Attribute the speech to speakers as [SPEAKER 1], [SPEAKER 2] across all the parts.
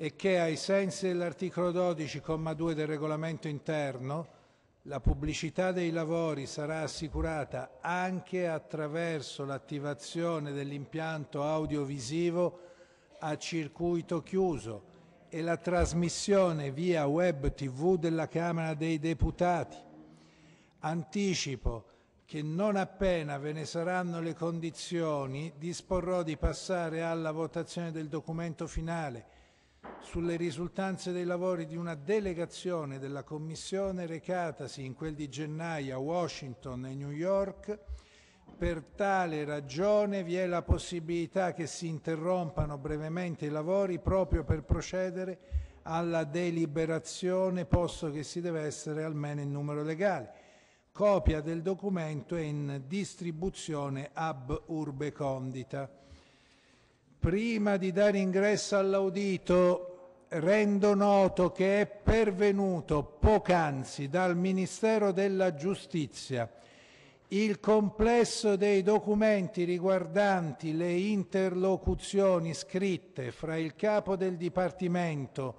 [SPEAKER 1] e che ai sensi dell'articolo 12,2 del regolamento interno la pubblicità dei lavori sarà assicurata anche attraverso l'attivazione dell'impianto audiovisivo a circuito chiuso e la trasmissione via web tv della Camera dei Deputati. Anticipo che non appena ve ne saranno le condizioni disporrò di passare alla votazione del documento finale sulle risultanze dei lavori di una delegazione della Commissione recatasi in quel di gennaio a Washington e New York. Per tale ragione vi è la possibilità che si interrompano brevemente i lavori proprio per procedere alla deliberazione, posto che si deve essere almeno in numero legale. Copia del documento è in distribuzione ab urbe condita prima di dare ingresso all'audito, rendo noto che è pervenuto poc'anzi dal Ministero della Giustizia il complesso dei documenti riguardanti le interlocuzioni scritte fra il capo del Dipartimento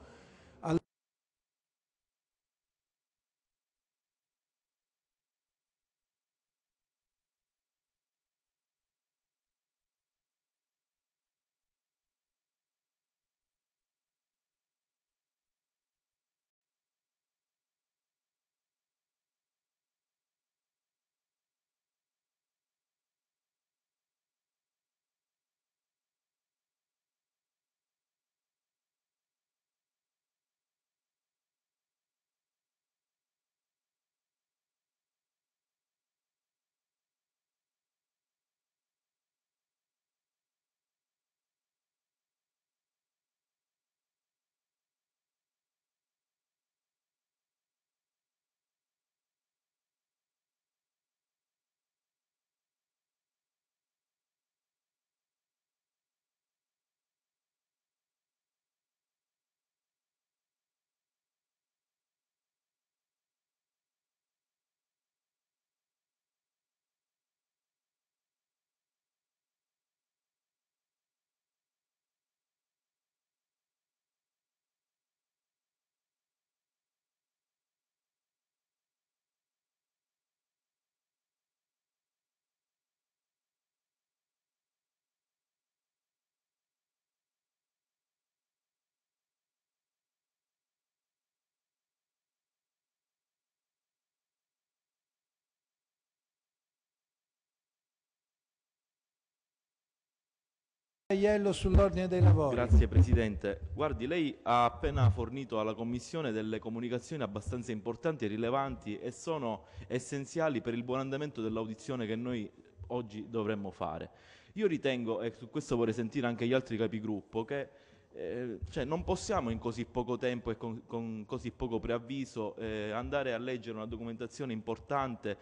[SPEAKER 2] Aiello sull'ordine dei lavori. Grazie Presidente. Guardi, lei ha appena fornito alla Commissione delle comunicazioni abbastanza importanti e rilevanti e sono essenziali per il buon andamento dell'audizione che noi oggi dovremmo fare. Io ritengo, e su questo vorrei sentire anche gli altri capigruppo, che eh, cioè non possiamo in così poco tempo e con, con così poco preavviso eh, andare a leggere una documentazione importante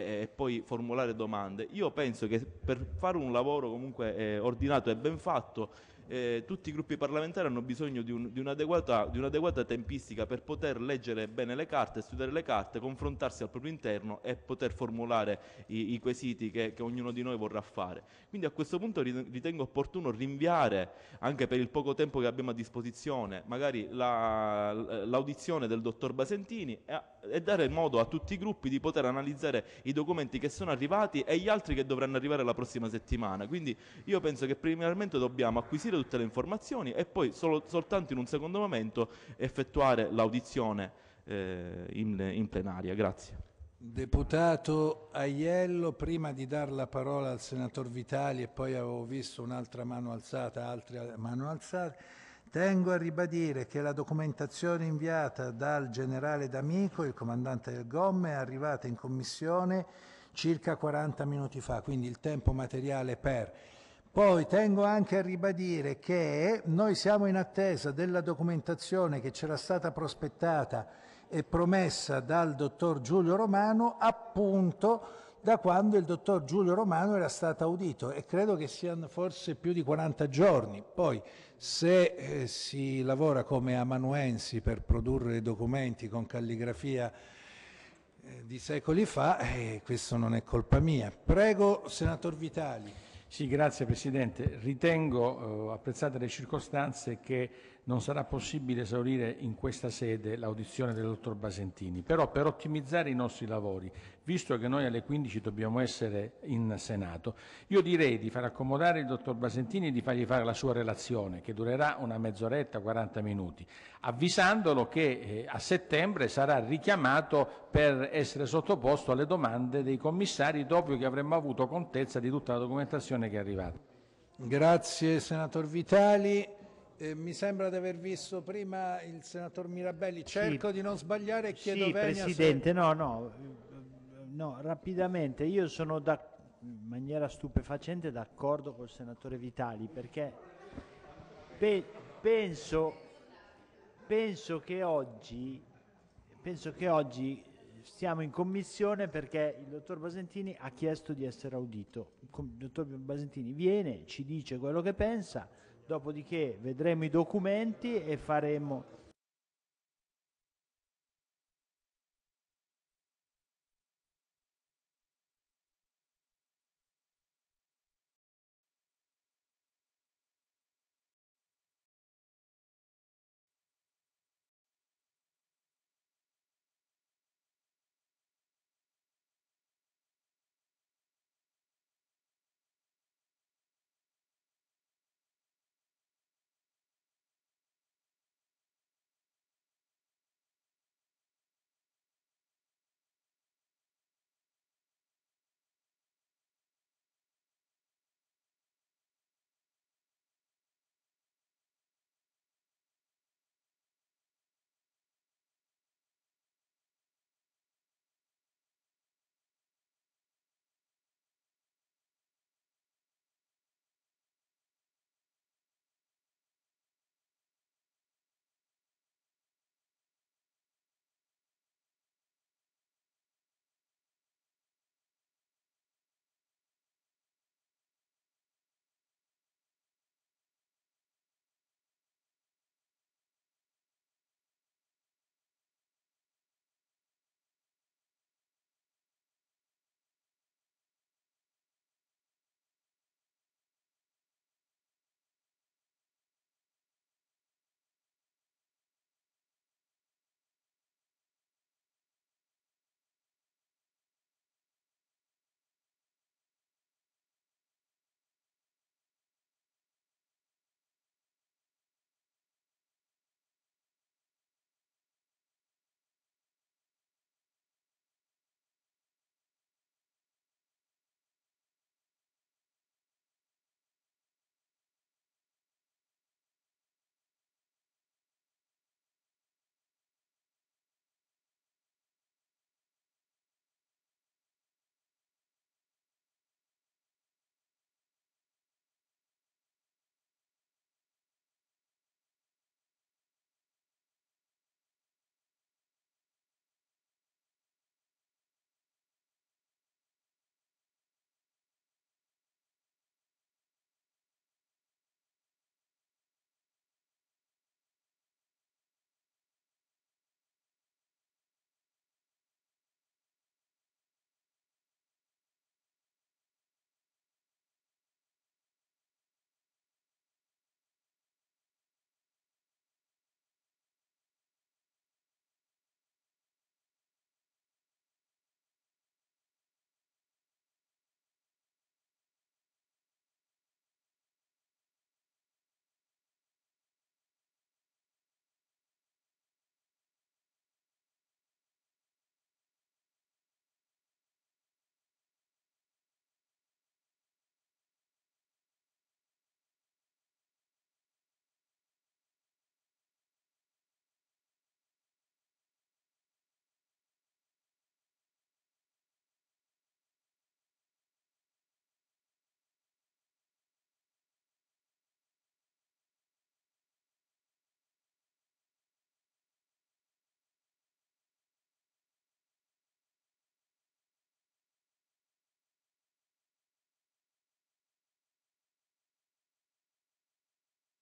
[SPEAKER 2] e poi formulare domande. Io penso che per fare un lavoro comunque eh, ordinato e ben fatto eh, tutti i gruppi parlamentari hanno bisogno di, un, di, un'adeguata, di, un'adeguata, tempistica per poter leggere bene le carte, studiare le carte, confrontarsi al proprio interno e poter formulare i, i quesiti che, che, ognuno di noi vorrà fare. Quindi a questo punto ritengo opportuno rinviare, anche per il poco tempo che abbiamo a disposizione, magari la, l'audizione del dottor Basentini e, e dare modo a tutti i gruppi di poter analizzare i documenti che sono arrivati e gli altri che dovranno arrivare la prossima settimana. Quindi io penso che preliminarmente dobbiamo acquisire avere tutte le informazioni e poi solo, soltanto in un secondo momento effettuare l'audizione eh, in, in plenaria. Grazie.
[SPEAKER 1] Deputato Aiello, prima di dare la parola al senatore Vitali e poi avevo visto un'altra mano alzata, altre mano alzate, tengo a ribadire che la documentazione inviata dal generale D'Amico, il comandante del GOM, è arrivata in commissione circa 40 minuti fa, quindi il tempo materiale per poi tengo anche a ribadire che noi siamo in attesa della documentazione che c'era stata prospettata e promessa dal dottor Giulio Romano appunto da quando il dottor Giulio Romano era stato audito e credo che siano forse più di 40 giorni. Poi se eh, si lavora come amanuensi per produrre documenti con calligrafia eh, di secoli fa, eh, questo non è colpa mia. Prego, senator Vitali. Sì, grazie Presidente.
[SPEAKER 3] Ritengo, eh, apprezzate le circostanze, che non sarà possibile esaurire in questa sede l'audizione del dottor Basentini, però per ottimizzare i nostri lavori visto che noi alle 15 dobbiamo essere in Senato, io direi di far accomodare il dottor Basentini e di fargli fare la sua relazione, che durerà una mezz'oretta, 40 minuti, avvisandolo che eh, a settembre sarà richiamato per essere sottoposto alle domande dei commissari dopo che avremmo avuto contezza di tutta la documentazione che è arrivata. Grazie
[SPEAKER 1] Senator Vitali. Eh, mi sembra di aver visto prima il senatore Mirabelli. Cerco sì. di non sbagliare e chiedo sì, Venia Presidente, se... no, no No, rapidamente,
[SPEAKER 3] io sono da, in maniera stupefacente d'accordo col senatore Vitali perché pe penso, penso, che oggi, penso che oggi stiamo in commissione perché il dottor Basentini ha chiesto di essere audito. Il dottor Basentini viene, ci dice quello che pensa, dopodiché vedremo i documenti e faremo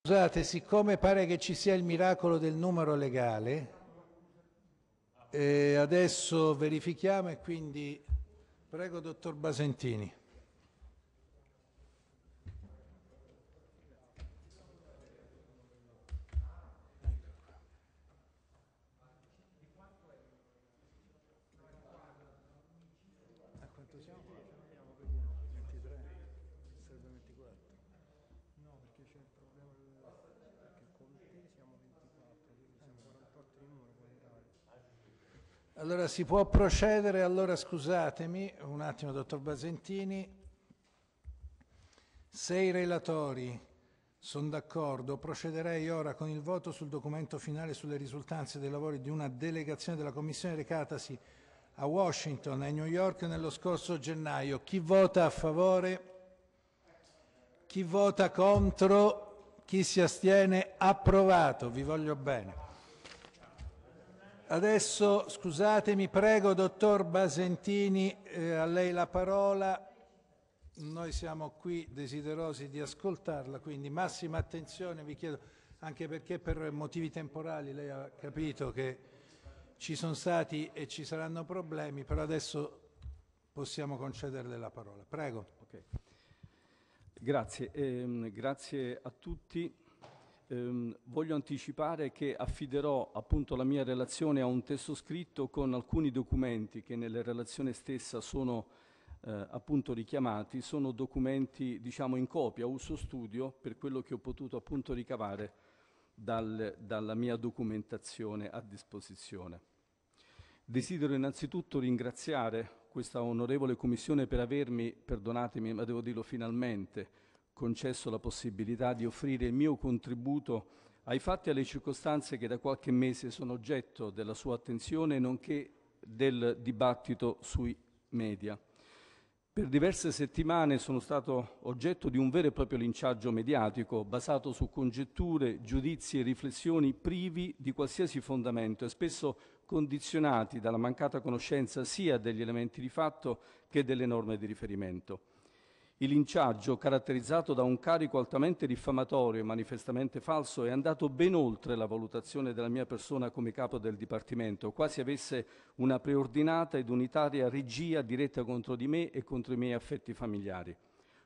[SPEAKER 1] Scusate, siccome pare che ci sia il miracolo del numero legale, eh, adesso verifichiamo e quindi prego dottor Basentini. Allora si può procedere, allora scusatemi, un attimo dottor Basentini, se i relatori sono d'accordo, procederei ora con il voto sul documento finale sulle risultanze dei lavori di una delegazione della Commissione recatasi a Washington e New York nello scorso gennaio. Chi vota a favore? Chi vota contro? Chi si astiene? Approvato. Vi voglio bene. Adesso, scusatemi, prego, dottor Basentini, eh, a lei la parola. Noi siamo qui desiderosi di ascoltarla, quindi massima attenzione, vi chiedo, anche perché per motivi temporali lei ha capito che ci sono stati e ci saranno problemi, però adesso possiamo concederle la parola.
[SPEAKER 4] Prego. Okay. Grazie, eh, grazie a tutti. Ehm, voglio anticipare che affiderò appunto la mia relazione a un testo scritto con alcuni documenti che nella relazione stessa sono eh, appunto richiamati, sono documenti diciamo in copia, uso studio per quello che ho potuto appunto ricavare dal, dalla mia documentazione a disposizione. Desidero innanzitutto ringraziare questa onorevole commissione per avermi, perdonatemi ma devo dirlo finalmente, concesso la possibilità di offrire il mio contributo ai fatti e alle circostanze che da qualche mese sono oggetto della sua attenzione, nonché del dibattito sui media. Per diverse settimane sono stato oggetto di un vero e proprio linciaggio mediatico basato su congetture, giudizi e riflessioni privi di qualsiasi fondamento e spesso condizionati dalla mancata conoscenza sia degli elementi di fatto che delle norme di riferimento. Il linciaggio, caratterizzato da un carico altamente diffamatorio e manifestamente falso, è andato ben oltre la valutazione della mia persona come capo del Dipartimento, quasi avesse una preordinata ed unitaria regia diretta contro di me e contro i miei affetti familiari.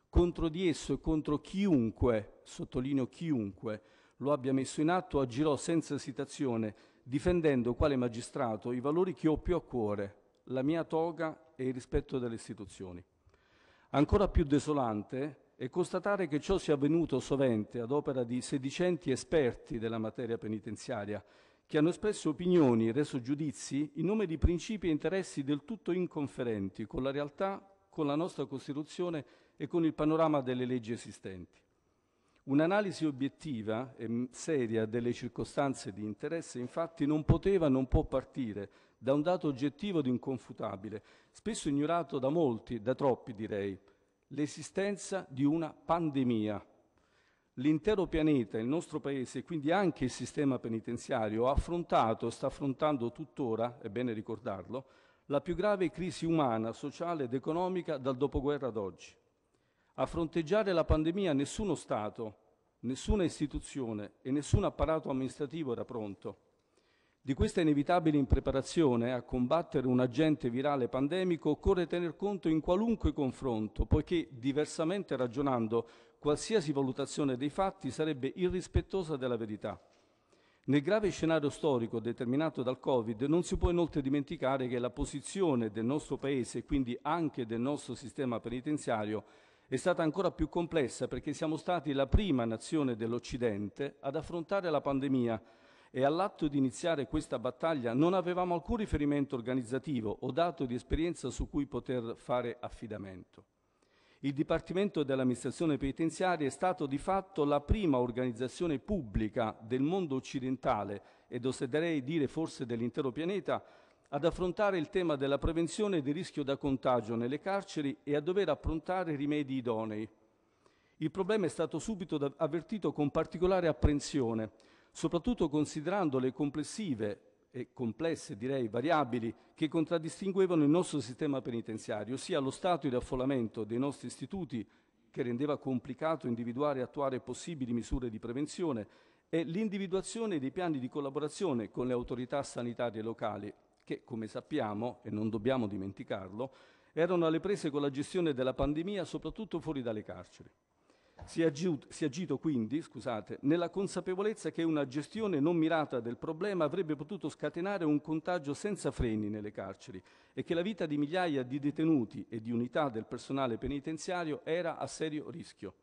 [SPEAKER 4] Contro di esso e contro chiunque, sottolineo chiunque, lo abbia messo in atto, agirò senza esitazione, difendendo quale magistrato i valori che ho più a cuore, la mia toga e il rispetto delle istituzioni. Ancora più desolante è constatare che ciò sia avvenuto sovente ad opera di sedicenti esperti della materia penitenziaria, che hanno espresso opinioni, e reso giudizi, in nome di principi e interessi del tutto inconferenti con la realtà, con la nostra Costituzione e con il panorama delle leggi esistenti. Un'analisi obiettiva e mm, seria delle circostanze di interesse infatti non poteva non può partire da un dato oggettivo ed inconfutabile, spesso ignorato da molti, da troppi direi, l'esistenza di una pandemia. L'intero pianeta, il nostro paese e quindi anche il sistema penitenziario ha affrontato, sta affrontando tuttora, è bene ricordarlo, la più grave crisi umana, sociale ed economica dal dopoguerra ad oggi. A fronteggiare la pandemia nessuno Stato, nessuna istituzione e nessun apparato amministrativo era pronto. Di questa inevitabile impreparazione a combattere un agente virale pandemico occorre tener conto in qualunque confronto, poiché diversamente ragionando qualsiasi valutazione dei fatti sarebbe irrispettosa della verità. Nel grave scenario storico determinato dal Covid non si può inoltre dimenticare che la posizione del nostro Paese e quindi anche del nostro sistema penitenziario è stata ancora più complessa perché siamo stati la prima nazione dell'Occidente ad affrontare la pandemia e all'atto di iniziare questa battaglia non avevamo alcun riferimento organizzativo o dato di esperienza su cui poter fare affidamento. Il Dipartimento dell'amministrazione penitenziaria è stato di fatto la prima organizzazione pubblica del mondo occidentale ed oserei dire forse dell'intero pianeta ad affrontare il tema della prevenzione del rischio da contagio nelle carceri e a dover approntare rimedi idonei. Il problema è stato subito avvertito con particolare apprensione, soprattutto considerando le complessive e complesse, direi, variabili che contraddistinguevano il nostro sistema penitenziario, ossia lo stato di affollamento dei nostri istituti che rendeva complicato individuare e attuare possibili misure di prevenzione e l'individuazione dei piani di collaborazione con le autorità sanitarie locali, che, come sappiamo, e non dobbiamo dimenticarlo, erano alle prese con la gestione della pandemia soprattutto fuori dalle carceri. Si è, agito, si è agito quindi, scusate, nella consapevolezza che una gestione non mirata del problema avrebbe potuto scatenare un contagio senza freni nelle carceri e che la vita di migliaia di detenuti e di unità del personale penitenziario era a serio rischio.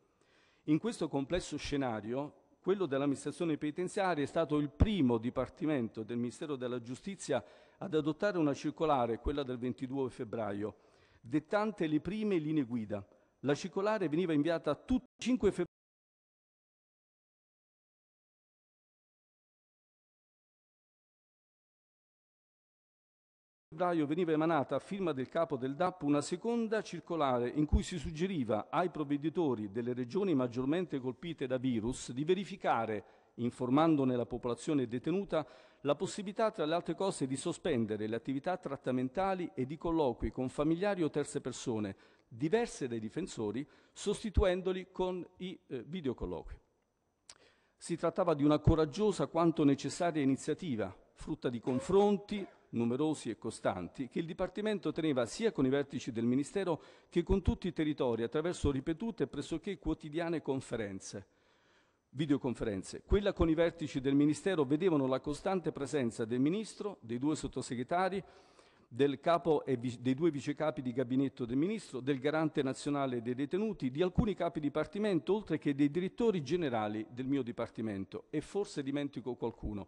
[SPEAKER 4] In questo complesso scenario, quello dell'amministrazione penitenziaria è stato il primo dipartimento del Ministero della Giustizia ad adottare una circolare, quella del 22 febbraio, dettante le prime linee guida. La circolare veniva inviata tutti i 5 febbraio veniva emanata a firma del capo del DAP una seconda circolare in cui si suggeriva ai provveditori delle regioni maggiormente colpite da virus di verificare informandone la popolazione detenuta, la possibilità, tra le altre cose, di sospendere le attività trattamentali e di colloqui con familiari o terze persone diverse dai difensori, sostituendoli con i eh, videocolloqui. Si trattava di una coraggiosa quanto necessaria iniziativa, frutta di confronti numerosi e costanti, che il Dipartimento teneva sia con i vertici del Ministero che con tutti i territori attraverso ripetute e pressoché quotidiane conferenze videoconferenze. Quella con i vertici del Ministero vedevano la costante presenza del Ministro, dei due sottosegretari, vi- dei due vicecapi di gabinetto del Ministro, del Garante nazionale dei detenuti, di alcuni capi dipartimento, oltre che dei direttori generali del mio dipartimento e forse dimentico qualcuno.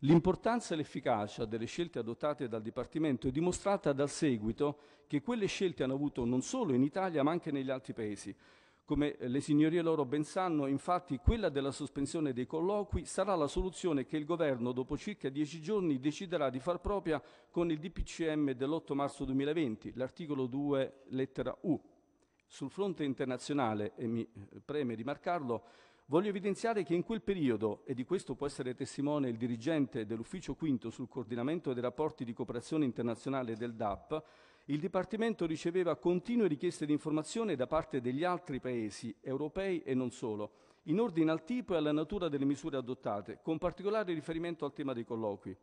[SPEAKER 4] L'importanza e l'efficacia delle scelte adottate dal Dipartimento è dimostrata dal seguito che quelle scelte hanno avuto non solo in Italia ma anche negli altri paesi, come le signorie loro ben sanno, infatti, quella della sospensione dei colloqui sarà la soluzione che il Governo, dopo circa dieci giorni, deciderà di far propria con il DPCM dell'8 marzo 2020, l'articolo 2, lettera U. Sul fronte internazionale, e mi eh, preme rimarcarlo, Voglio evidenziare che in quel periodo, e di questo può essere testimone il dirigente dell'ufficio V sul coordinamento dei rapporti di cooperazione internazionale del DAP, il Dipartimento riceveva continue richieste di informazione da parte degli altri paesi europei e non solo, in ordine al tipo e alla natura delle misure adottate, con particolare riferimento al tema dei colloqui.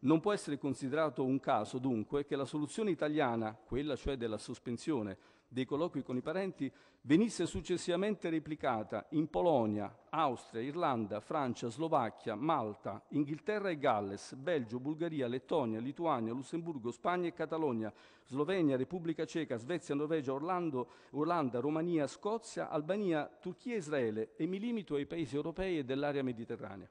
[SPEAKER 4] Non può essere considerato un caso, dunque, che la soluzione italiana, quella cioè della sospensione dei colloqui con i parenti venisse successivamente replicata in Polonia, Austria, Irlanda, Francia, Slovacchia, Malta, Inghilterra e Galles, Belgio, Bulgaria, Lettonia, Lituania, Lussemburgo, Spagna e Catalogna, Slovenia, Repubblica Ceca, Svezia, Norvegia, Orlando, Olanda, Romania, Scozia, Albania, Turchia e Israele e mi limito ai paesi europei e dell'area mediterranea.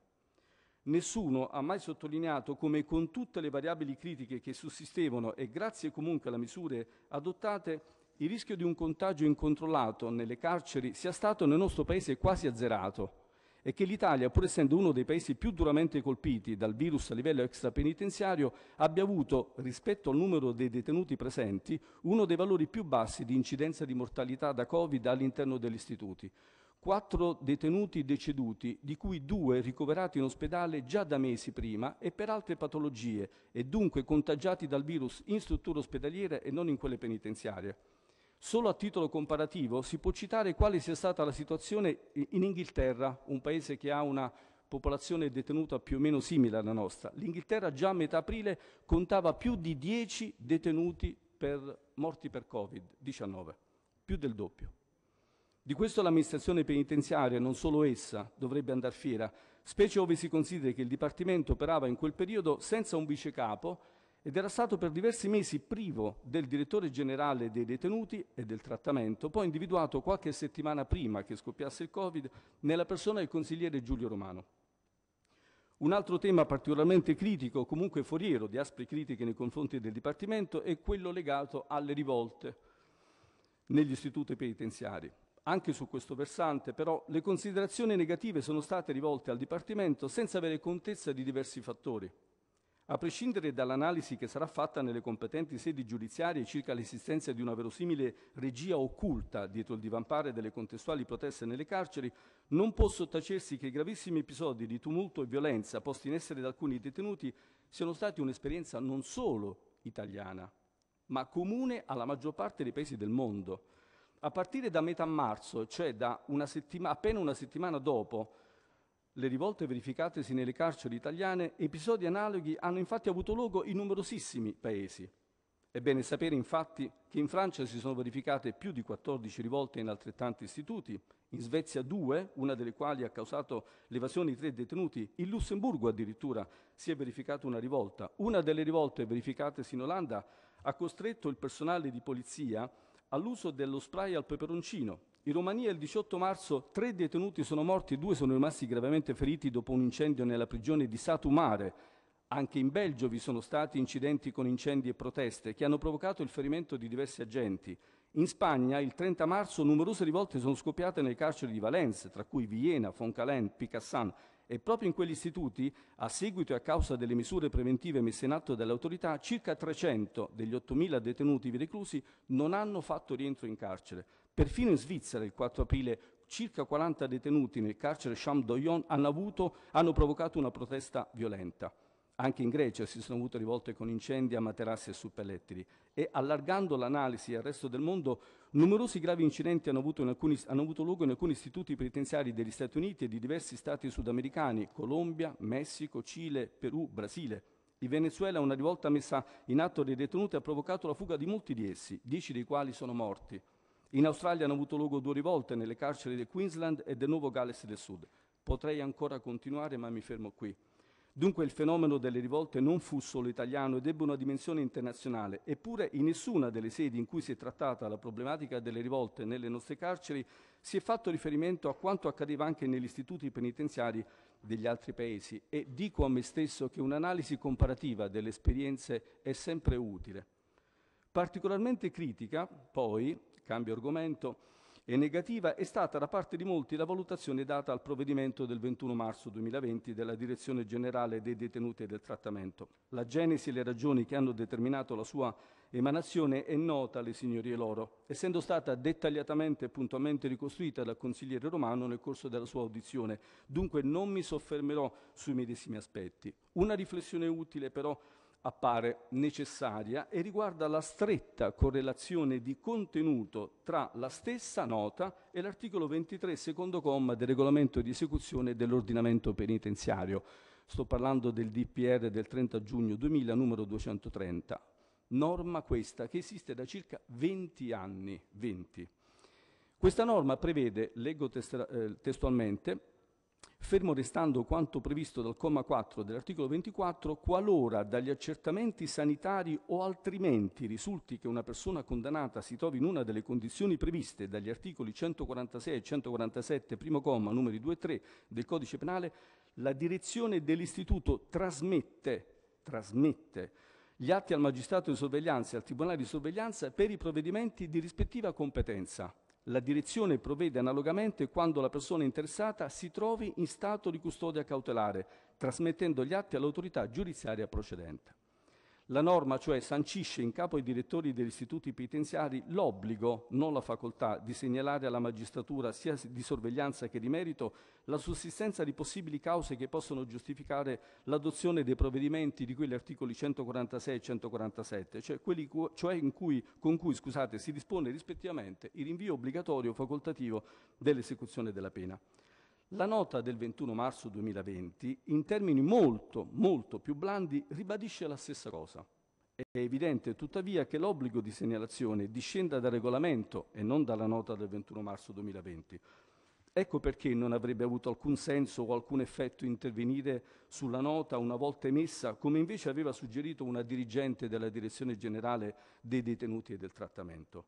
[SPEAKER 4] Nessuno ha mai sottolineato come con tutte le variabili critiche che sussistevano e grazie comunque alle misure adottate il rischio di un contagio incontrollato nelle carceri sia stato nel nostro Paese quasi azzerato e che l'Italia, pur essendo uno dei paesi più duramente colpiti dal virus a livello extrapenitenziario, abbia avuto, rispetto al numero dei detenuti presenti, uno dei valori più bassi di incidenza di mortalità da Covid all'interno degli istituti. Quattro detenuti deceduti, di cui due ricoverati in ospedale già da mesi prima e per altre patologie, e dunque contagiati dal virus in strutture ospedaliere e non in quelle penitenziarie. Solo a titolo comparativo si può citare quale sia stata la situazione in Inghilterra, un paese che ha una popolazione detenuta più o meno simile alla nostra. L'Inghilterra già a metà aprile contava più di 10 detenuti per, morti per Covid-19, più del doppio. Di questo l'amministrazione penitenziaria, non solo essa, dovrebbe andare fiera, specie ove si consideri che il Dipartimento operava in quel periodo senza un vicecapo ed era stato per diversi mesi privo del direttore generale dei detenuti e del trattamento, poi individuato qualche settimana prima che scoppiasse il Covid nella persona del consigliere Giulio Romano. Un altro tema particolarmente critico, comunque foriero di aspre critiche nei confronti del Dipartimento, è quello legato alle rivolte negli istituti penitenziari. Anche su questo versante, però, le considerazioni negative sono state rivolte al Dipartimento senza avere contezza di diversi fattori, a prescindere dall'analisi che sarà fatta nelle competenti sedi giudiziarie circa l'esistenza di una verosimile regia occulta dietro il divampare delle contestuali proteste nelle carceri, non può sottacersi che i gravissimi episodi di tumulto e violenza posti in essere da alcuni detenuti siano stati un'esperienza non solo italiana, ma comune alla maggior parte dei paesi del mondo. A partire da metà marzo, cioè da una appena una settimana dopo le rivolte verificatesi nelle carceri italiane, episodi analoghi hanno infatti avuto luogo in numerosissimi paesi. È bene sapere infatti che in Francia si sono verificate più di 14 rivolte in altrettanti istituti, in Svezia due, una delle quali ha causato l'evasione di tre detenuti, in Lussemburgo addirittura si è verificata una rivolta. Una delle rivolte verificatesi in Olanda ha costretto il personale di polizia all'uso dello spray al peperoncino in Romania il 18 marzo tre detenuti sono morti e due sono rimasti gravemente feriti dopo un incendio nella prigione di Satumare. Anche in Belgio vi sono stati incidenti con incendi e proteste che hanno provocato il ferimento di diversi agenti. In Spagna il 30 marzo numerose rivolte sono scoppiate nelle carceri di Valencia, tra cui Viena, Foncalén, Picassan e proprio in quegli istituti, a seguito e a causa delle misure preventive messe in atto dalle autorità, circa 300 degli 8.000 detenuti reclusi non hanno fatto rientro in carcere. Perfino in Svizzera il 4 aprile circa 40 detenuti nel carcere Chamdoyon hanno, avuto, hanno provocato una protesta violenta. Anche in Grecia si sono avute rivolte con incendi a materassi e suppellettili e allargando l'analisi al resto del mondo, numerosi gravi incidenti hanno avuto, in alcuni, hanno avuto, luogo in alcuni istituti penitenziari degli Stati Uniti e di diversi stati sudamericani, Colombia, Messico, Cile, Perù, Brasile. In Venezuela una rivolta messa in atto dei detenuti ha provocato la fuga di molti di essi, dieci dei quali sono morti. In Australia hanno avuto luogo due rivolte nelle carceri del Queensland e del Nuovo Galles del Sud. Potrei ancora continuare, ma mi fermo qui. Dunque il fenomeno delle rivolte non fu solo italiano ed ebbe una dimensione internazionale, eppure in nessuna delle sedi in cui si è trattata la problematica delle rivolte nelle nostre carceri si è fatto riferimento a quanto accadeva anche negli istituti penitenziari degli altri paesi e dico a me stesso che un'analisi comparativa delle esperienze è sempre utile. Particolarmente critica, poi, Cambio argomento. E negativa è stata da parte di molti la valutazione data al provvedimento del 21 marzo 2020 della Direzione Generale dei Detenuti e del Trattamento. La genesi e le ragioni che hanno determinato la sua emanazione è nota alle signorie loro, essendo stata dettagliatamente e puntualmente ricostruita dal consigliere romano nel corso della sua audizione. Dunque non mi soffermerò sui medesimi aspetti. Una riflessione utile però appare necessaria e riguarda la stretta correlazione di contenuto tra la stessa nota e l'articolo 23 secondo comma del regolamento di esecuzione dell'ordinamento penitenziario. Sto parlando del DPR del 30 giugno 2000 numero 230. Norma questa che esiste da circa 20 anni, 20. Questa norma prevede, leggo eh, testualmente, fermo restando quanto previsto dal comma 4 dell'articolo 24, qualora dagli accertamenti sanitari o altrimenti risulti che una persona condannata si trovi in una delle condizioni previste dagli articoli 146 e 147, primo comma, numeri 2 e 3 del codice penale, la direzione dell'istituto trasmette, trasmette gli atti al magistrato di sorveglianza e al tribunale di sorveglianza per i provvedimenti di rispettiva competenza. La direzione provvede analogamente quando la persona interessata si trovi in stato di custodia cautelare, trasmettendo gli atti all'autorità giudiziaria procedente. La norma cioè sancisce in capo ai direttori degli istituti penitenziari l'obbligo, non la facoltà, di segnalare alla magistratura sia di sorveglianza che di merito la sussistenza di possibili cause che possono giustificare l'adozione dei provvedimenti di cui gli articoli 146 e 147, cioè, quelli cu- cioè cui, con cui scusate, si dispone rispettivamente il rinvio obbligatorio facoltativo dell'esecuzione della pena. La nota del 21 marzo 2020, in termini molto, molto più blandi, ribadisce la stessa cosa. È evidente tuttavia che l'obbligo di segnalazione discenda dal regolamento e non dalla nota del 21 marzo 2020. Ecco perché non avrebbe avuto alcun senso o alcun effetto intervenire sulla nota una volta emessa, come invece aveva suggerito una dirigente della Direzione Generale dei Detenuti e del Trattamento.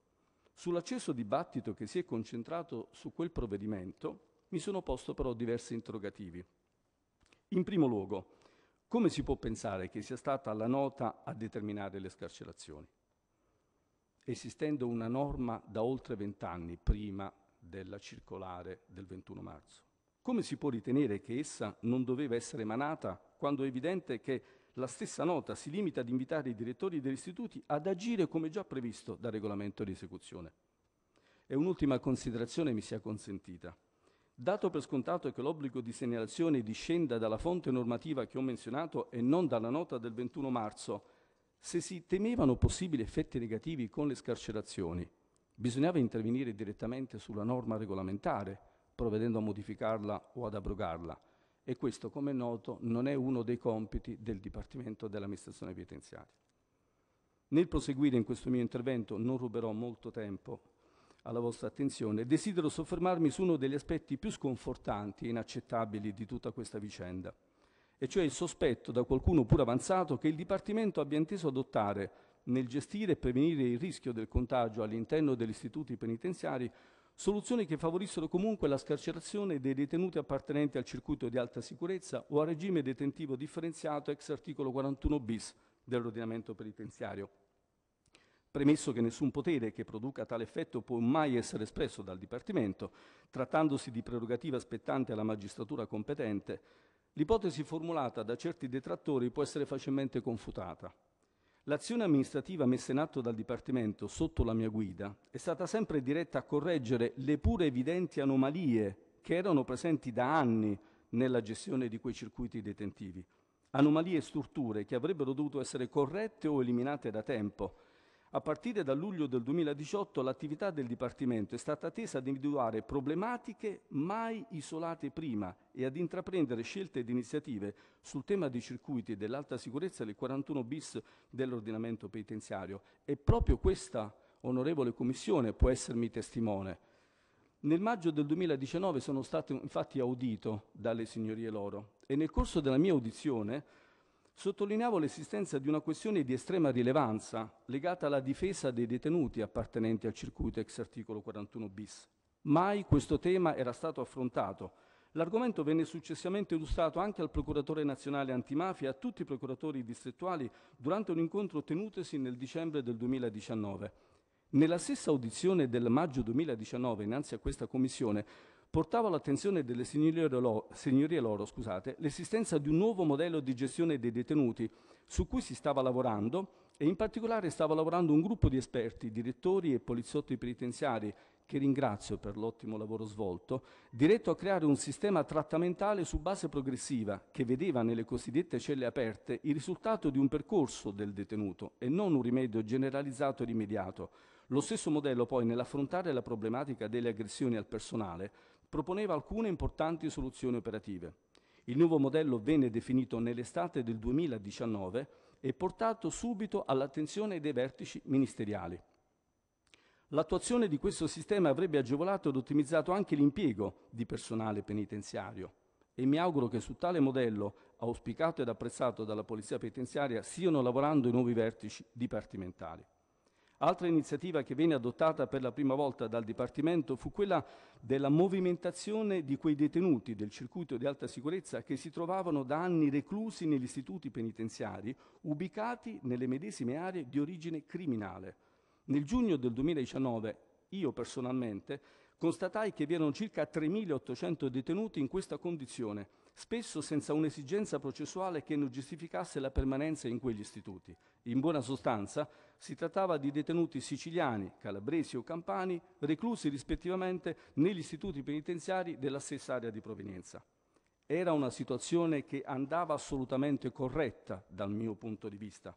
[SPEAKER 4] Sull'acceso dibattito che si è concentrato su quel provvedimento, mi sono posto però diversi interrogativi. In primo luogo, come si può pensare che sia stata la nota a determinare le scarcerazioni? Esistendo una norma da oltre vent'anni prima della circolare del 21 marzo. Come si può ritenere che essa non doveva essere emanata quando è evidente che la stessa nota si limita ad invitare i direttori degli istituti ad agire come già previsto dal regolamento di esecuzione? E un'ultima considerazione mi sia consentita. Dato per scontato che l'obbligo di segnalazione discenda dalla fonte normativa che ho menzionato e non dalla nota del 21 marzo, se si temevano possibili effetti negativi con le scarcerazioni, bisognava intervenire direttamente sulla norma regolamentare, provvedendo a modificarla o ad abrogarla. E questo, come è noto, non è uno dei compiti del Dipartimento dell'amministrazione penitenziaria. Nel proseguire in questo mio intervento non ruberò molto tempo alla vostra attenzione. Desidero soffermarmi su uno degli aspetti più sconfortanti e inaccettabili di tutta questa vicenda, e cioè il sospetto da qualcuno pur avanzato che il Dipartimento abbia inteso adottare nel gestire e prevenire il rischio del contagio all'interno degli istituti penitenziari soluzioni che favorissero comunque la scarcerazione dei detenuti appartenenti al circuito di alta sicurezza o al regime detentivo differenziato ex articolo 41 bis dell'ordinamento penitenziario. Premesso che nessun potere che produca tale effetto può mai essere espresso dal Dipartimento, trattandosi di prerogativa spettante alla magistratura competente, l'ipotesi formulata da certi detrattori può essere facilmente confutata. L'azione amministrativa messa in atto dal Dipartimento sotto la mia guida è stata sempre diretta a correggere le pure evidenti anomalie che erano presenti da anni nella gestione di quei circuiti detentivi. Anomalie e strutture che avrebbero dovuto essere corrette o eliminate da tempo, a partire da luglio del 2018 l'attività del Dipartimento è stata tesa ad individuare problematiche mai isolate prima e ad intraprendere scelte ed iniziative sul tema dei circuiti dell'alta sicurezza del 41 bis dell'ordinamento penitenziario. E proprio questa onorevole Commissione può essermi testimone. Nel maggio del 2019 sono stato infatti audito dalle signorie loro e nel corso della mia audizione sottolineavo l'esistenza di una questione di estrema rilevanza legata alla difesa dei detenuti appartenenti al circuito ex articolo 41 bis. Mai questo tema era stato affrontato. L'argomento venne successivamente illustrato anche al procuratore nazionale antimafia e a tutti i procuratori distrettuali durante un incontro tenutosi nel dicembre del 2019. Nella stessa audizione del maggio 2019 innanzi a questa commissione portava all'attenzione delle signorie loro, scusate, l'esistenza di un nuovo modello di gestione dei detenuti su cui si stava lavorando e in particolare stava lavorando un gruppo di esperti, direttori e poliziotti penitenziari che ringrazio per l'ottimo lavoro svolto, diretto a creare un sistema trattamentale su base progressiva che vedeva nelle cosiddette celle aperte il risultato di un percorso del detenuto e non un rimedio generalizzato ed immediato. Lo stesso modello poi nell'affrontare la problematica delle aggressioni al personale proponeva alcune importanti soluzioni operative. Il nuovo modello venne definito nell'estate del 2019 e portato subito all'attenzione dei vertici ministeriali. L'attuazione di questo sistema avrebbe agevolato ed ottimizzato anche l'impiego di personale penitenziario e mi auguro che su tale modello, auspicato ed apprezzato dalla Polizia Penitenziaria, stiano lavorando i nuovi vertici dipartimentali. Altra iniziativa che venne adottata per la prima volta dal Dipartimento fu quella della movimentazione di quei detenuti del circuito di alta sicurezza che si trovavano da anni reclusi negli istituti penitenziari ubicati nelle medesime aree di origine criminale. Nel giugno del 2019 io personalmente constatai che vi erano circa 3.800 detenuti in questa condizione spesso senza un'esigenza processuale che ne giustificasse la permanenza in quegli istituti. In buona sostanza si trattava di detenuti siciliani, calabresi o campani reclusi rispettivamente negli istituti penitenziari della stessa area di provenienza. Era una situazione che andava assolutamente corretta dal mio punto di vista.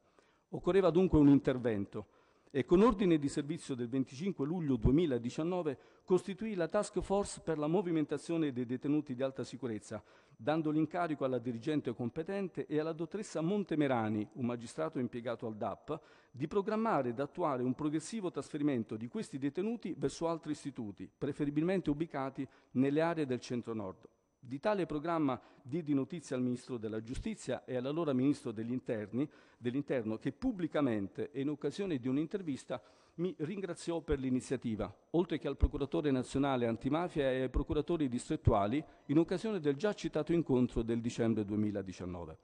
[SPEAKER 4] Occorreva dunque un intervento e con ordine di servizio del 25 luglio 2019 costituì la task force per la movimentazione dei detenuti di alta sicurezza, dando l'incarico alla dirigente competente e alla dottoressa Montemerani, un magistrato impiegato al DAP, di programmare ed attuare un progressivo trasferimento di questi detenuti verso altri istituti, preferibilmente ubicati nelle aree del centro-nord. Di tale programma diedi notizia al Ministro della Giustizia e all'allora Ministro degli Interni, dell'Interno che pubblicamente e in occasione di un'intervista mi ringraziò per l'iniziativa, oltre che al Procuratore Nazionale Antimafia e ai procuratori distrettuali in occasione del già citato incontro del dicembre 2019.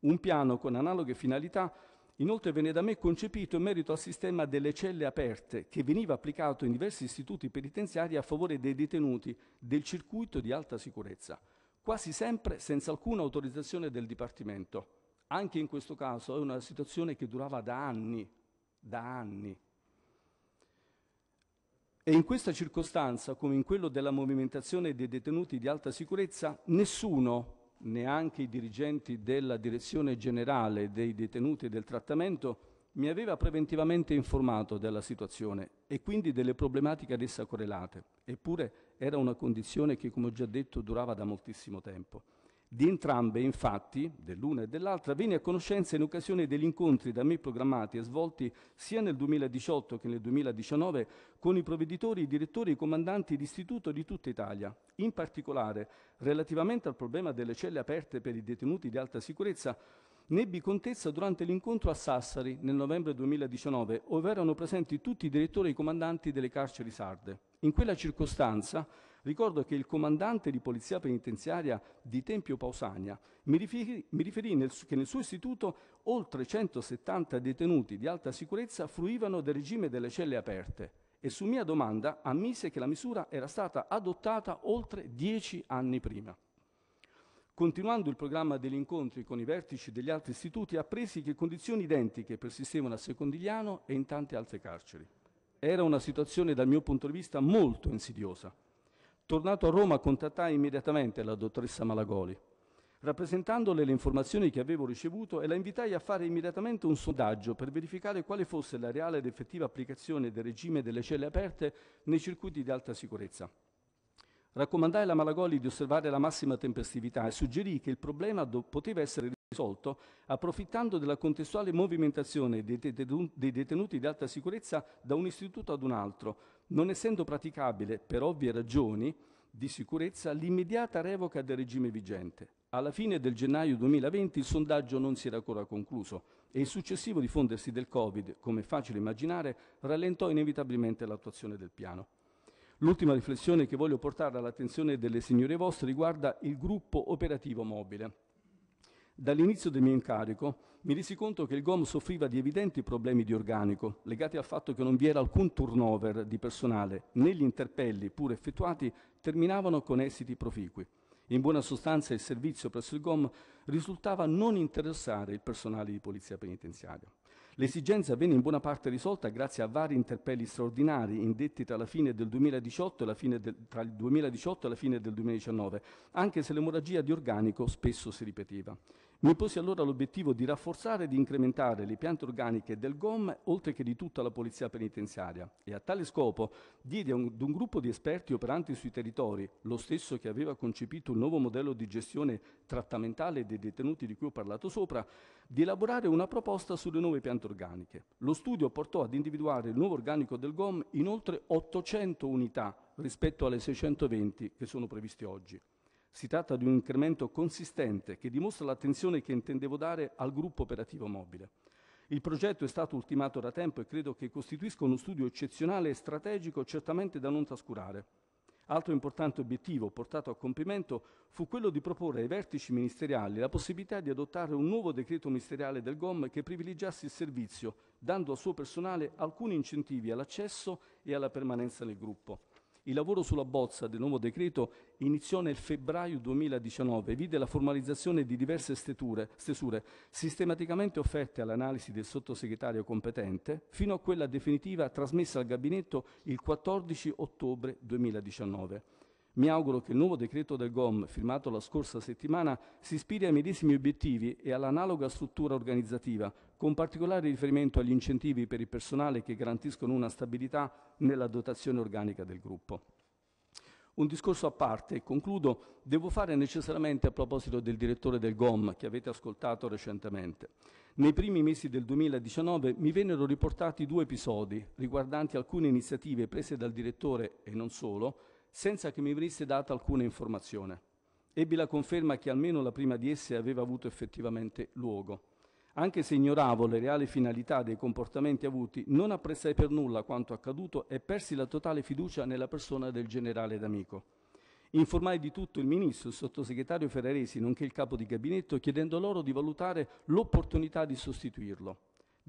[SPEAKER 4] Un piano con analoghe finalità Inoltre venne da me concepito in merito al sistema delle celle aperte che veniva applicato in diversi istituti penitenziari a favore dei detenuti del circuito di alta sicurezza, quasi sempre senza alcuna autorizzazione del Dipartimento. Anche in questo caso è una situazione che durava da anni, da anni. E in questa circostanza, come in quello della movimentazione dei detenuti di alta sicurezza, nessuno neanche i dirigenti della direzione generale dei detenuti e del trattamento mi aveva preventivamente informato della situazione e quindi delle problematiche ad essa correlate, eppure era una condizione che, come ho già detto, durava da moltissimo tempo. Di entrambe, infatti, dell'una e dell'altra, venne a conoscenza in occasione degli incontri da me programmati e svolti sia nel 2018 che nel 2019 con i provveditori, i direttori e i comandanti di istituto di tutta Italia. In particolare, relativamente al problema delle celle aperte per i detenuti di alta sicurezza, ne ebbi contezza durante l'incontro a Sassari nel novembre 2019, dove erano presenti tutti i direttori e i comandanti delle carceri sarde. In quella circostanza Ricordo che il comandante di polizia penitenziaria di Tempio Pausania mi riferì, mi riferì nel, che nel suo istituto oltre 170 detenuti di alta sicurezza fruivano del regime delle celle aperte e su mia domanda ammise che la misura era stata adottata oltre dieci anni prima. Continuando il programma degli incontri con i vertici degli altri istituti, appresi che condizioni identiche persistevano a Secondigliano e in tante altre carceri. Era una situazione dal mio punto di vista molto insidiosa. Tornato a Roma contattai immediatamente la dottoressa Malagoli. Rappresentandole le informazioni che avevo ricevuto e la invitai a fare immediatamente un sondaggio per verificare quale fosse la reale ed effettiva applicazione del regime delle celle aperte nei circuiti di alta sicurezza. Raccomandai alla Malagoli di osservare la massima tempestività e suggerì che il problema poteva essere risolto approfittando della contestuale movimentazione dei, detenuti di alta sicurezza da un istituto ad un altro, non essendo praticabile, per ovvie ragioni di sicurezza, l'immediata revoca del regime vigente. Alla fine del gennaio 2020 il sondaggio non si era ancora concluso e il successivo diffondersi del Covid, come è facile immaginare, rallentò inevitabilmente l'attuazione del piano. L'ultima riflessione che voglio portare all'attenzione delle signore vostre riguarda il gruppo operativo mobile, Dall'inizio del mio incarico mi resi conto che il GOM soffriva di evidenti problemi di organico, legati al fatto che non vi era alcun turnover di personale, né gli interpelli, pur effettuati, terminavano con esiti proficui. In buona sostanza il servizio presso il GOM risultava non interessare il personale di polizia penitenziaria. L'esigenza venne in buona parte risolta grazie a vari interpelli straordinari indetti tra, la fine del 2018 e fine del, tra il 2018 e la fine del 2019, anche se l'emorragia di organico spesso si ripeteva. Mi posi allora l'obiettivo di rafforzare e di incrementare le piante organiche del GOM oltre che di tutta la polizia penitenziaria e a tale scopo diedi ad un gruppo di esperti operanti sui territori, lo stesso che aveva concepito un nuovo modello di gestione trattamentale dei detenuti di cui ho parlato sopra, di elaborare una proposta sulle nuove piante organiche. Lo studio portò ad individuare il nuovo organico del GOM in oltre 800 unità rispetto alle 620 che sono previste oggi. Si tratta di un incremento consistente che dimostra l'attenzione che intendevo dare al gruppo operativo mobile. Il progetto è stato ultimato da tempo e credo che costituisca uno studio eccezionale e strategico certamente da non trascurare. Altro importante obiettivo portato a compimento fu quello di proporre ai vertici ministeriali la possibilità di adottare un nuovo decreto ministeriale del GOM che privilegiasse il servizio, dando al suo personale alcuni incentivi all'accesso e alla permanenza nel gruppo. Il lavoro sulla bozza del nuovo decreto iniziò nel febbraio 2019 e vide la formalizzazione di diverse steture, stesure, sistematicamente offerte all'analisi del sottosegretario competente, fino a quella definitiva trasmessa al gabinetto il 14 ottobre 2019. Mi auguro che il nuovo decreto del GOM, firmato la scorsa settimana, si ispiri ai medesimi obiettivi e all'analoga struttura organizzativa, con particolare riferimento agli incentivi per il personale che garantiscono una stabilità nella dotazione organica del gruppo. Un discorso a parte, e concludo, devo fare necessariamente a proposito del direttore del GOM che avete ascoltato recentemente. Nei primi mesi del 2019 mi vennero riportati due episodi riguardanti alcune iniziative prese dal direttore e non solo, senza che mi venisse data alcuna informazione. Ebbi la conferma che almeno la prima di esse aveva avuto effettivamente luogo. Anche se ignoravo le reali finalità dei comportamenti avuti, non apprezzai per nulla quanto accaduto e persi la totale fiducia nella persona del generale D'Amico. Informai di tutto il ministro, il sottosegretario Ferraresi, nonché il capo di gabinetto, chiedendo loro di valutare l'opportunità di sostituirlo.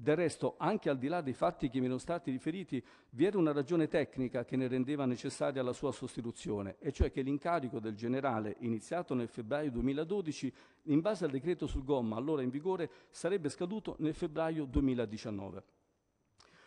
[SPEAKER 4] Del resto, anche al di là dei fatti che mi erano stati riferiti, vi era una ragione tecnica che ne rendeva necessaria la sua sostituzione, e cioè che l'incarico del generale, iniziato nel febbraio 2012, in base al decreto sul gomma allora in vigore, sarebbe scaduto nel febbraio 2019.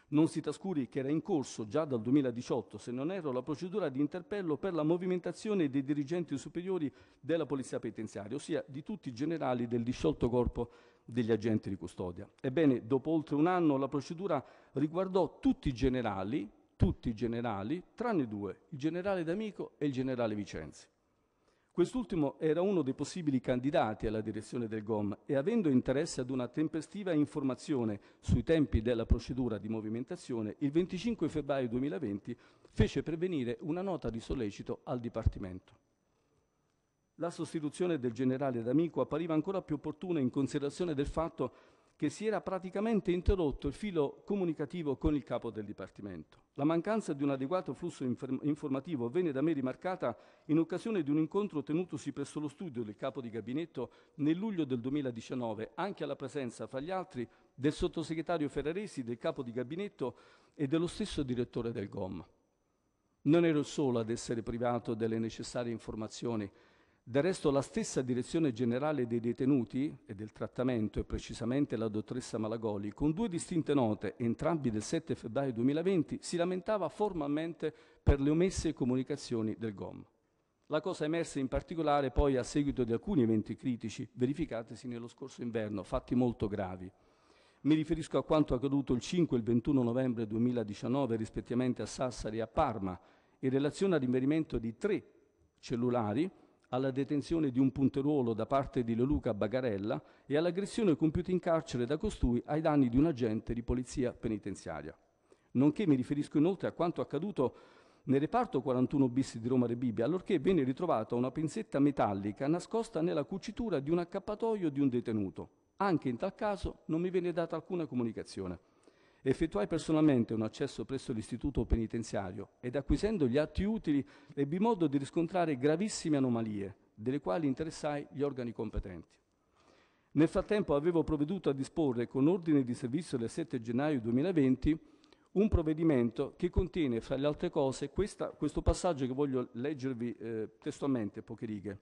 [SPEAKER 4] Non si trascuri che era in corso già dal 2018, se non erro, la procedura di interpello per la movimentazione dei dirigenti superiori della Polizia Penitenziaria, ossia di tutti i generali del disciolto corpo degli agenti di custodia. Ebbene, dopo oltre un anno la procedura riguardò tutti i generali, tutti i generali, tranne due, il generale D'Amico e il generale Vicenzi. Quest'ultimo era uno dei possibili candidati alla direzione del GOM e avendo interesse ad una tempestiva informazione sui tempi della procedura di movimentazione, il 25 febbraio 2020 fece prevenire una nota di sollecito al Dipartimento la sostituzione del generale D'Amico appariva ancora più opportuna in considerazione del fatto che si era praticamente interrotto il filo comunicativo con il capo del Dipartimento. La mancanza di un adeguato flusso informativo venne da me rimarcata in occasione di un incontro tenutosi presso lo studio del capo di gabinetto nel luglio del 2019, anche alla presenza, fra gli altri, del sottosegretario Ferraresi, del capo di gabinetto e dello stesso direttore del GOM. Non ero solo ad essere privato delle necessarie informazioni, del resto la stessa Direzione Generale dei Detenuti e del Trattamento, e precisamente la dottoressa Malagoli, con due distinte note, entrambi del 7 febbraio 2020, si lamentava formalmente per le omesse comunicazioni del GOM. La cosa emerse in particolare poi a seguito di alcuni eventi critici verificatisi nello scorso inverno, fatti molto gravi. Mi riferisco a quanto accaduto il 5 e il 21 novembre 2019 rispettivamente a Sassari e a Parma in relazione all'inverimento di tre cellulari alla detenzione di un punteruolo da parte di Leluca Bagarella e all'aggressione compiuta in carcere da costui ai danni di un agente di polizia penitenziaria. Nonché mi riferisco inoltre a quanto accaduto nel reparto 41 bis di Roma Rebibbia, allorché venne ritrovata una pinzetta metallica nascosta nella cucitura di un accappatoio di un detenuto. Anche in tal caso non mi venne data alcuna comunicazione effettuai personalmente un accesso presso l'istituto penitenziario ed acquisendo gli atti utili ebbi modo di riscontrare gravissime anomalie, delle quali interessai gli organi competenti. Nel frattempo avevo provveduto a disporre con ordine di servizio del 7 gennaio 2020 un provvedimento che contiene, fra le altre cose, questa, questo passaggio che voglio leggervi eh, testualmente, poche righe.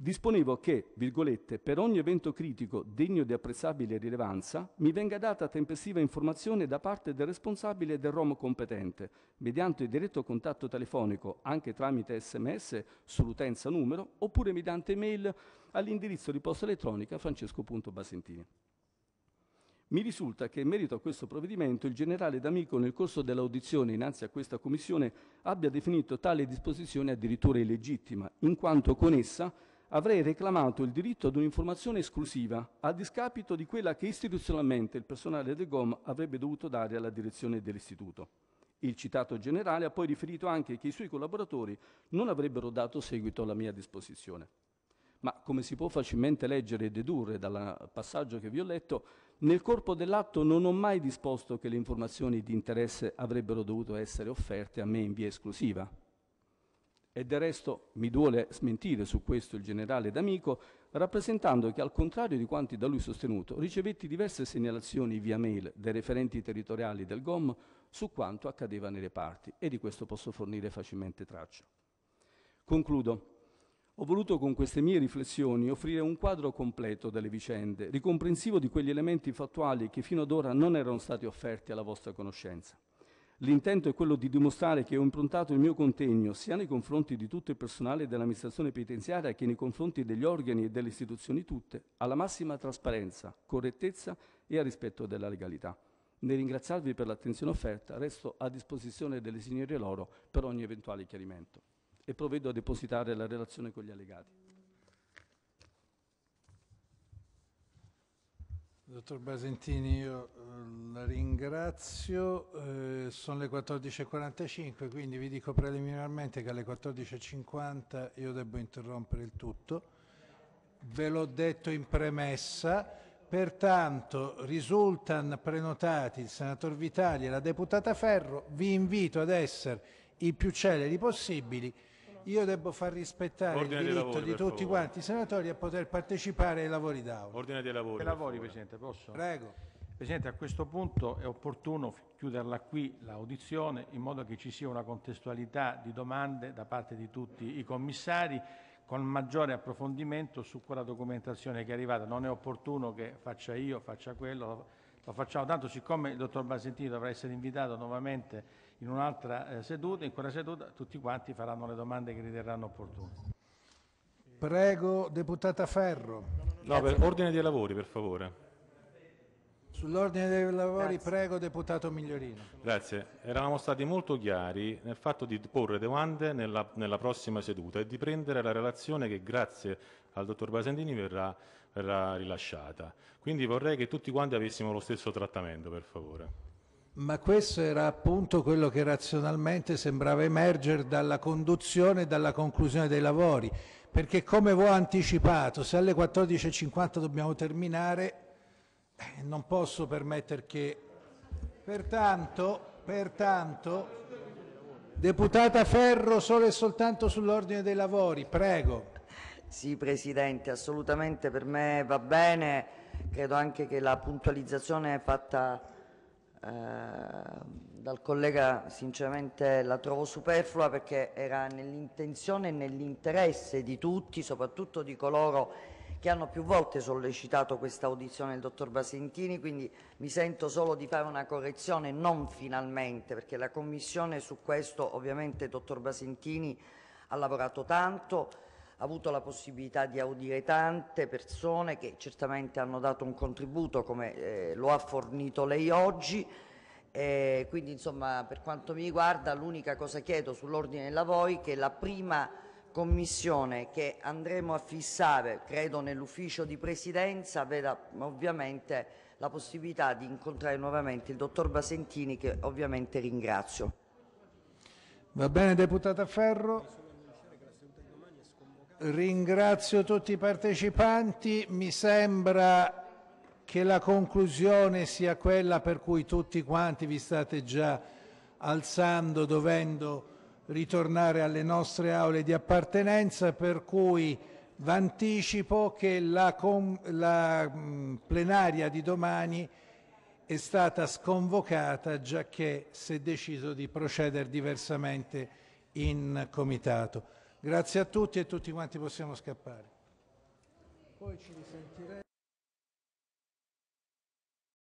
[SPEAKER 4] Disponevo che, virgolette, per ogni evento critico degno di apprezzabile rilevanza, mi venga data tempestiva informazione da parte del responsabile del ROM competente, mediante diretto contatto telefonico, anche tramite sms, sull'utenza numero, oppure mediante mail all'indirizzo di posta elettronica francesco.basentini. Mi risulta che in merito a questo provvedimento il generale D'Amico nel corso dell'audizione innanzi a questa Commissione abbia definito tale disposizione addirittura illegittima, in quanto con essa avrei reclamato il diritto ad un'informazione esclusiva, a discapito di quella che istituzionalmente il personale del GOM avrebbe dovuto dare alla direzione dell'istituto. Il citato generale ha poi riferito anche che i suoi collaboratori non avrebbero dato seguito alla mia disposizione. Ma come si può facilmente leggere e dedurre dal passaggio che vi ho letto, nel corpo dell'atto non ho mai disposto che le informazioni di interesse avrebbero dovuto essere offerte a me in via esclusiva, e del resto mi duole smentire su questo il generale D'Amico, rappresentando che al contrario di quanti da lui sostenuto, ricevetti diverse segnalazioni via mail dai referenti territoriali del GOM su quanto accadeva nei reparti e di questo posso fornire facilmente traccia. Concludo. Ho voluto con queste mie riflessioni offrire un quadro completo delle vicende, ricomprensivo di quegli elementi fattuali che fino ad ora non erano stati offerti alla vostra conoscenza. L'intento è quello di dimostrare che ho improntato il mio contegno sia nei confronti di tutto il personale dell'amministrazione penitenziaria che nei confronti degli organi e delle istituzioni tutte alla massima trasparenza, correttezza e al rispetto della legalità. Nel ringraziarvi per l'attenzione offerta, resto a disposizione delle signore loro per ogni eventuale chiarimento e provvedo a depositare la relazione con gli allegati.
[SPEAKER 1] Dottor Basentini, io ehm, la ringrazio. Eh, sono le 14.45, quindi vi dico preliminarmente che alle 14.50 io devo interrompere il tutto. Ve l'ho detto in premessa, pertanto risultano prenotati il senatore Vitali e la Deputata Ferro. Vi invito ad essere i più celeri possibili io devo far rispettare Ordine il diritto lavori, di tutti favore. quanti i senatori a poter partecipare ai lavori d'Aula. Ordine dei lavori. per lavori, Presidente, posso? Prego.
[SPEAKER 3] Presidente, a questo punto è opportuno chiuderla qui l'audizione in modo che ci sia una contestualità di domande da parte di tutti i commissari con maggiore approfondimento su quella documentazione che è arrivata. Non è opportuno che faccia io, faccia quello, lo facciamo tanto siccome il dottor Basentini dovrà essere invitato nuovamente in un'altra eh, seduta, in quella seduta tutti quanti faranno le domande che riterranno opportune.
[SPEAKER 1] Prego, deputata Ferro.
[SPEAKER 2] No, per ordine dei lavori, per favore.
[SPEAKER 1] Sull'ordine dei lavori, Grazie. prego, deputato Migliorino.
[SPEAKER 2] Grazie. Eravamo stati molto chiari nel fatto di porre domande nella, nella prossima seduta e di prendere la relazione che grazie al dottor Basendini verrà, verrà rilasciata. Quindi vorrei che tutti quanti avessimo lo stesso trattamento, per favore
[SPEAKER 1] ma questo era appunto quello che razionalmente sembrava emergere dalla conduzione e dalla conclusione dei lavori, perché come ho anticipato, se alle 14.50 dobbiamo terminare, eh, non posso permettere che... Pertanto, pertanto, deputata Ferro, solo e soltanto sull'ordine dei lavori, prego.
[SPEAKER 5] Sì, Presidente, assolutamente per me va bene, credo anche che la puntualizzazione fatta eh, dal collega sinceramente la trovo superflua perché era nell'intenzione e nell'interesse di tutti, soprattutto di coloro che hanno più volte sollecitato questa audizione del dottor Basentini, quindi mi sento solo di fare una correzione, non finalmente, perché la Commissione su questo ovviamente dottor Basentini ha lavorato tanto, avuto la possibilità di audire tante persone che certamente hanno dato un contributo come eh, lo ha fornito lei oggi. Eh, quindi insomma per quanto mi riguarda l'unica cosa chiedo sull'ordine dei lavori che la prima commissione che andremo a fissare, credo nell'ufficio di presidenza, veda ovviamente la possibilità di incontrare nuovamente il dottor Basentini che ovviamente ringrazio.
[SPEAKER 1] Va bene deputata Ferro ringrazio tutti i partecipanti, mi sembra che la conclusione sia quella per cui tutti quanti vi state già alzando dovendo ritornare alle nostre aule di appartenenza, per cui v'anticipo che la, la mh, mm, plenaria di domani è stata sconvocata giacché si è deciso di procedere diversamente in comitato. Grazie a tutti e tutti quanti possiamo scappare.